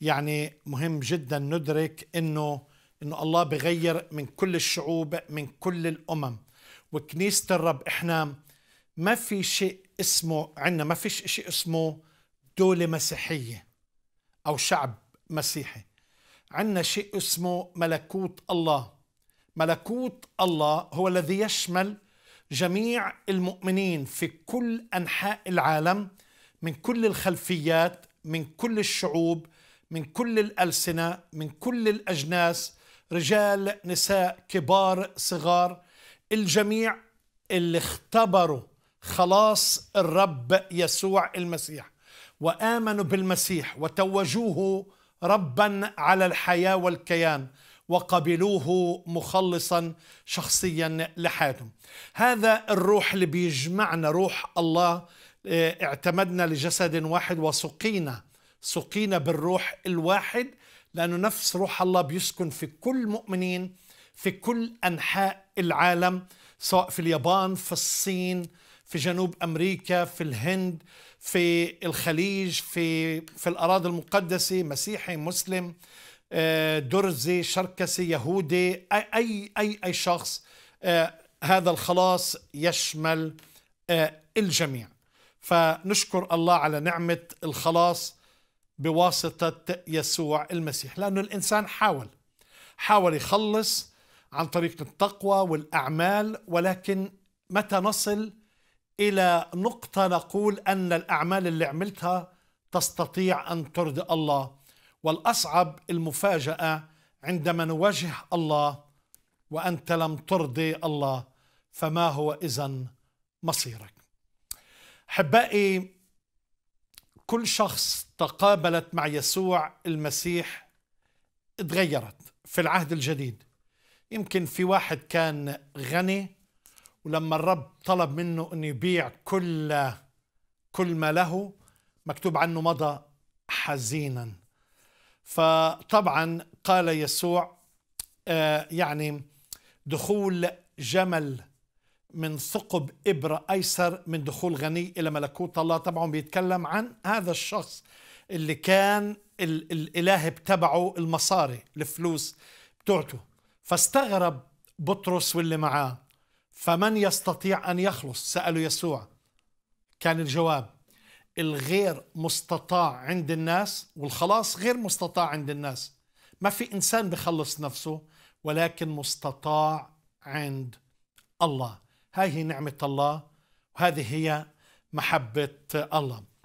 يعني مهم جدا ندرك انه انه الله بغير من كل الشعوب من كل الامم وكنيسه الرب احنا ما في شيء اسمه عندنا ما فيش شيء اسمه دولة مسيحية أو شعب مسيحي عندنا شيء اسمه ملكوت الله ملكوت الله هو الذي يشمل جميع المؤمنين في كل أنحاء العالم من كل الخلفيات من كل الشعوب من كل الألسنة من كل الأجناس رجال نساء كبار صغار الجميع اللي اختبروا خلاص الرب يسوع المسيح وآمنوا بالمسيح وتوجوه ربا على الحياة والكيان وقبلوه مخلصا شخصيا لحياتهم هذا الروح اللي بيجمعنا روح الله آه، اعتمدنا لجسد واحد وسقينا سقينا بالروح الواحد لأنه نفس روح الله بيسكن في كل مؤمنين في كل أنحاء العالم سواء في اليابان في الصين في جنوب أمريكا في الهند في الخليج في, في الأراضي المقدسة مسيحي مسلم آه، درزي شركسي يهودي أي أي أي شخص آه، هذا الخلاص يشمل آه، الجميع فنشكر الله على نعمة الخلاص بواسطة يسوع المسيح لأنه الإنسان حاول حاول يخلص عن طريق التقوى والأعمال ولكن متى نصل إلى نقطة نقول أن الأعمال اللي عملتها تستطيع أن ترضي الله والأصعب المفاجأة عندما نواجه الله وأنت لم ترضي الله فما هو إذا مصيرك حبائي كل شخص تقابلت مع يسوع المسيح تغيرت في العهد الجديد يمكن في واحد كان غني ولما الرب طلب منه انه يبيع كل كل ما له مكتوب عنه مضى حزينا فطبعا قال يسوع آه، يعني دخول جمل من ثقب إبرة أيسر من دخول غني إلى ملكوت الله طبعا بيتكلم عن هذا الشخص اللي كان ال الإله بتبعه المصاري الفلوس بتوعته فاستغرب بطرس واللي معاه فمن يستطيع أن يخلص سألوا يسوع كان الجواب الغير مستطاع عند الناس والخلاص غير مستطاع عند الناس ما في إنسان بخلص نفسه ولكن مستطاع عند الله هاي هي نعمة الله وهذه هي محبة الله